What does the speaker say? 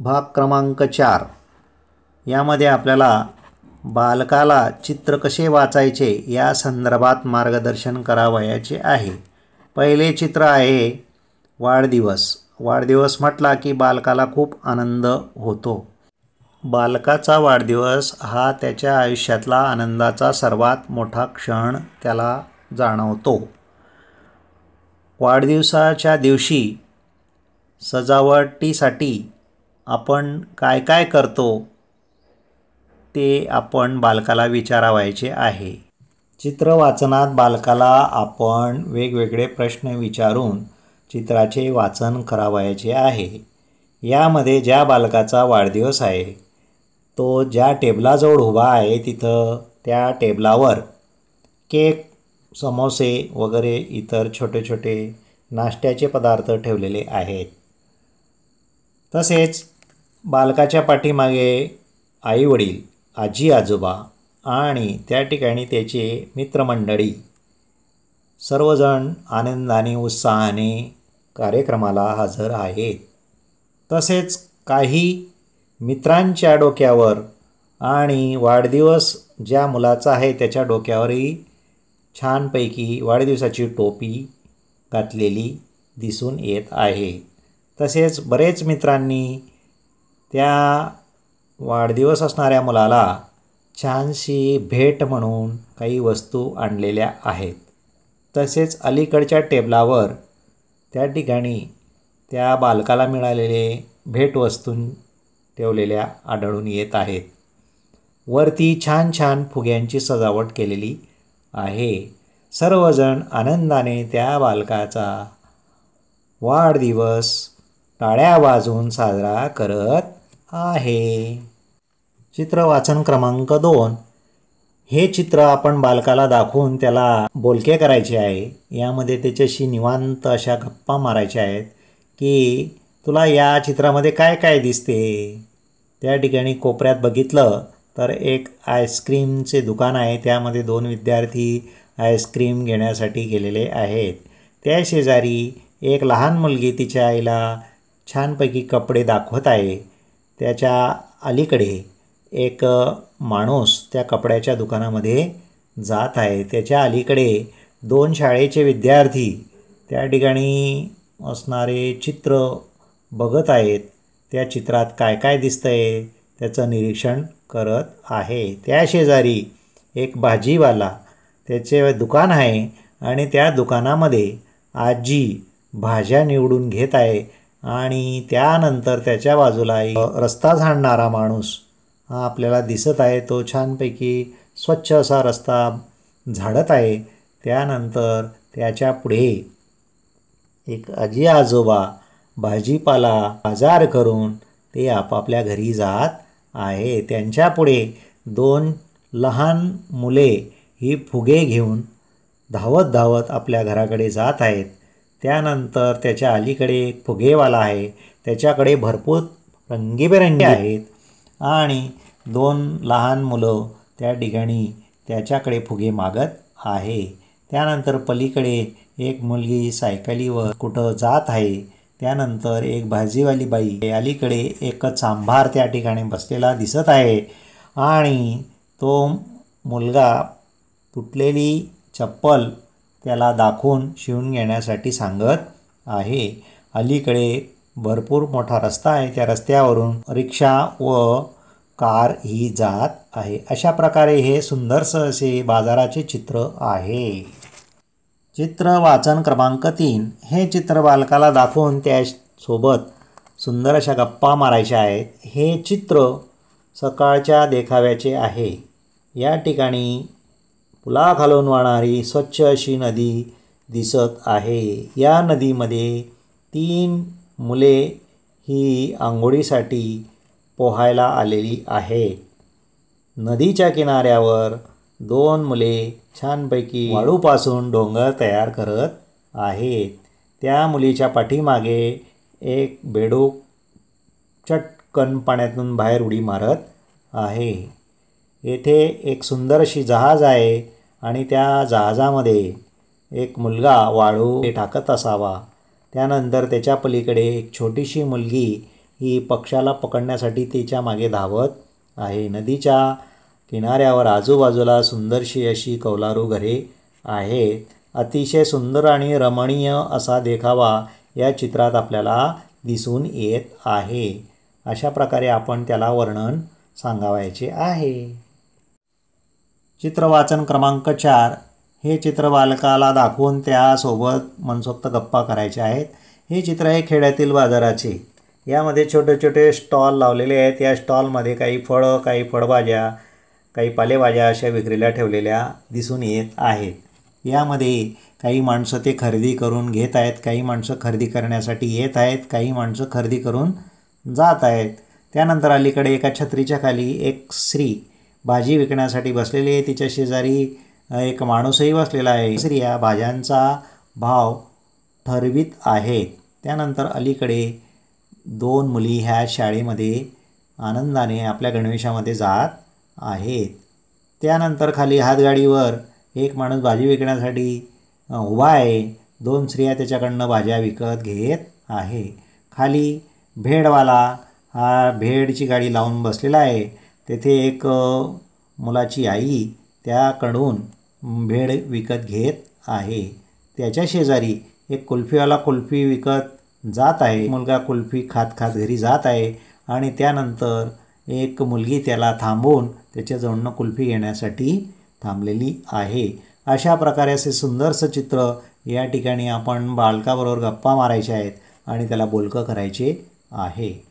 भाग क्रमांक चार यामध्ये आपल्याला बालकाला चित्र कसे वाचायचे या संदर्भात मार्गदर्शन करावयाचे आहे पहिले चित्र आहे वाढदिवस वाढदिवस म्हटला की बालकाला खूप आनंद होतो बालकाचा वाढदिवस हा त्याच्या आयुष्यातला आनंदाचा सर्वात मोठा क्षण त्याला जाणवतो वाढदिवसाच्या दिवशी सजावटीसाठी आपण काय काय करतो ते आपण बालकाला विचारावायचे आहे चित्र वाचनात बालकाला आपण वेगवेगळे प्रश्न विचारून चित्राचे वाचन करावायचे आहे यामध्ये ज्या बालकाचा वाढदिवस आहे तो ज्या टेबलाजवळ उभा आहे तिथं त्या टेबलावर केक समोसे वगैरे इतर छोटे छोटे नाश्त्याचे पदार्थ ठेवलेले आहेत तसेच बालकाच्या पाठीमागे आईवडील आजी आजोबा आणि त्या ठिकाणी त्याचे मित्रमंडळी सर्वजण आनंदाने उत्साहाने कार्यक्रमाला हजर आहेत तसेच काही मित्रांच्या डोक्यावर आणि वाढदिवस ज्या मुलाचा आहे त्याच्या डोक्यावरही छानपैकी वाढदिवसाची टोपी घातलेली दिसून येत आहे तसेच बरेच मित्रांनी त्या वाढदिवस असणाऱ्या मुलाला छानशी भेट म्हणून काही वस्तू आणलेल्या आहेत तसेच अलीकडच्या टेबलावर त्या ठिकाणी त्या बालकाला मिळालेले भेटवस्तूं ठेवलेल्या आढळून येत आहेत वरती छान छान फुग्यांची सजावट केलेली आहे सर्वजण आनंदाने त्या बालकाचा वाढदिवस टाळ्या वाजून साजरा करत आहे चित्र वाचन क्रमांक दोन हे चित्र आपण बालकाला दाखवून त्याला बोलके करायचे आहे यामध्ये त्याच्याशी निवांत अशा गप्पा मारायच्या आहेत की तुला या चित्रामध्ये काय काय दिसते त्या ठिकाणी कोपऱ्यात बघितलं तर एक आईस्क्रीमचे दुकान आहे त्यामध्ये दोन विद्यार्थी आईस्क्रीम घेण्यासाठी गेलेले आहेत त्या शेजारी एक लहान मुलगी तिच्या आईला छानपैकी कपडे दाखवत आहे त्याच्या अलीकडे एक माणूस त्या कपड्याच्या दुकानामध्ये जात आहे त्याच्या अलीकडे दोन शाळेचे विद्यार्थी त्या ठिकाणी असणारे चित्र बघत आहेत त्या चित्रात काय काय दिसतंय त्याचं निरीक्षण करत आहे त्या शेजारी एक भाजीवाला त्याचे दुकान आहे आणि त्या दुकानामध्ये आजी भाज्या निवडून घेत आहे आणि त्यानंतर त्याच्या बाजूला रस्ता झाडणारा माणूस हा आपल्याला दिसत आहे तो छानपैकी स्वच्छ असा रस्ता झाडत आहे त्यानंतर त्याच्या पुढे एक आजी आजोबा भाजीपाला बाजार करून ते आपापल्या घरी जात आहे त्यांच्यापुढे दोन लहान मुले ही फुगे घेऊन धावत धावत आपल्या घराकडे जात आहेत त्यानंतर त्याच्या अलीकडे एक फुगेवाला आहे त्याच्याकडे भरपूर रंगीबेरंगी आहेत आणि दोन लहान मुलं त्या ठिकाणी त्याच्याकडे फुगे मागत आहे त्यानंतर पलीकडे एक मुलगी सायकलीवर कुठं जात आहे त्यानंतर एक भाजीवाली बाई अलीकडे एक सांभार त्या ठिकाणी बसलेला दिसत आहे आणि तो मुलगा तुटलेली चप्पल त्याला दाखवून शिवून घेण्यासाठी सांगत आहे अलीकडे भरपूर मोठा रस्ता आहे त्या रस्त्यावरून रिक्षा व कार ही जात आहे अशा प्रकारे हे सुंदरसं असे बाजाराचे चित्र आहे चित्र वाचन क्रमांक तीन हे चित्र बालकाला दाखवून सोबत सुंदर अशा गप्पा मारायच्या आहेत हे चित्र सकाळच्या देखाव्याचे आहे या ठिकाणी पुला घालून वाहणारी स्वच्छ अशी नदी दिसत आहे या नदीमध्ये तीन मुले ही आंघोळीसाठी पोहायला आलेली आहे नदीच्या किनाऱ्यावर दोन मुले छानपैकी वाळूपासून डोंगर तयार करत आहेत त्या मुलीच्या पाठीमागे एक बेडूक चटकन पाण्यातून बाहेर उडी मारत आहे येथे एक सुंदरशी जहाज आहे आणि त्या जहाजामध्ये एक मुलगा वाळू टाकत असावा त्यानंतर त्याच्या पलीकडे एक छोटीशी मुलगी ही पक्षाला पकडण्यासाठी तिच्या मागे धावत आहे नदीच्या किनाऱ्यावर आजूबाजूला सुंदरशी अशी कौलारू घरे आहेत अतिशय सुंदर आणि रमणीय असा देखावा या चित्रात आपल्याला दिसून येत आहे अशा प्रकारे आपण त्याला वर्णन सांगावायचे आहे चित्रवाचन क्रमांक चार हे चित्र बालकाला दाखवून त्यासोबत मनसोक्त गप्पा करायचे आहेत हे चित्र हे खेड्यातील बाजाराचे यामध्ये छोटे छोटे स्टॉल लावलेले आहेत या स्टॉलमध्ये काही फळं काही फळभाज्या काही पालेभाज्या अशा विक्रीला ठेवलेल्या दिसून येत आहेत यामध्ये काही माणसं ते खरेदी करून घेत आहेत काही माणसं खरेदी करण्यासाठी येत आहेत काही माणसं खरेदी करून जात आहेत त्यानंतर अलीकडे एका छत्रीच्या खाली एक स्त्री भाजी विकण्यासाठी बसलेली आहे तिच्या शेजारी एक माणूसही बसलेला आहे स्त्रिया भाज्यांचा भाव ठरवित आहे त्यानंतर अलीकडे दोन मुली ह्या शाळेमध्ये आनंदाने आपल्या गणवेशामध्ये जात आहेत त्यानंतर खाली हातगाडीवर एक माणूस भाजी विकण्यासाठी उभा आहे दोन स्त्रिया त्याच्याकडनं भाज्या विकत घेत आहे खाली भेडवाला हा भेडची गाडी लावून बसलेला आहे तेथे एक मुलाची आई त्याकडून भेड विकत घेत आहे त्याच्या शेजारी एक कुल्फीवाला कुल्फी विकत जात आहे मुलगा कुल्फी खात खात घरी जात आहे आणि त्यानंतर एक मुलगी त्याला थांबवून त्याच्याजवळनं कुल्फी घेण्यासाठी थांबलेली आहे अशा प्रकारे असे सुंदरसं चित्र या ठिकाणी आपण बालकाबरोबर गप्पा मारायचे आहेत आणि त्याला बोलकं करायचे आहे